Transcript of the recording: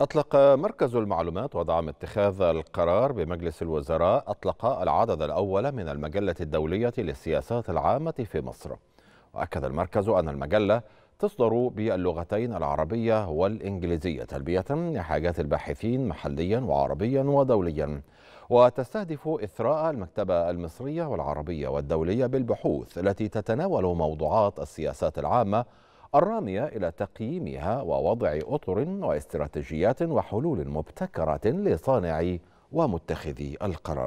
أطلق مركز المعلومات ودعم اتخاذ القرار بمجلس الوزراء أطلق العدد الأول من المجلة الدولية للسياسات العامة في مصر وأكد المركز أن المجلة تصدر باللغتين العربية والإنجليزية تلبية لحاجات الباحثين محليا وعربيا ودوليا وتستهدف إثراء المكتبة المصرية والعربية والدولية بالبحوث التي تتناول موضوعات السياسات العامة الرامية إلى تقييمها ووضع أطر واستراتيجيات وحلول مبتكرة لصانعي ومتخذي القرارات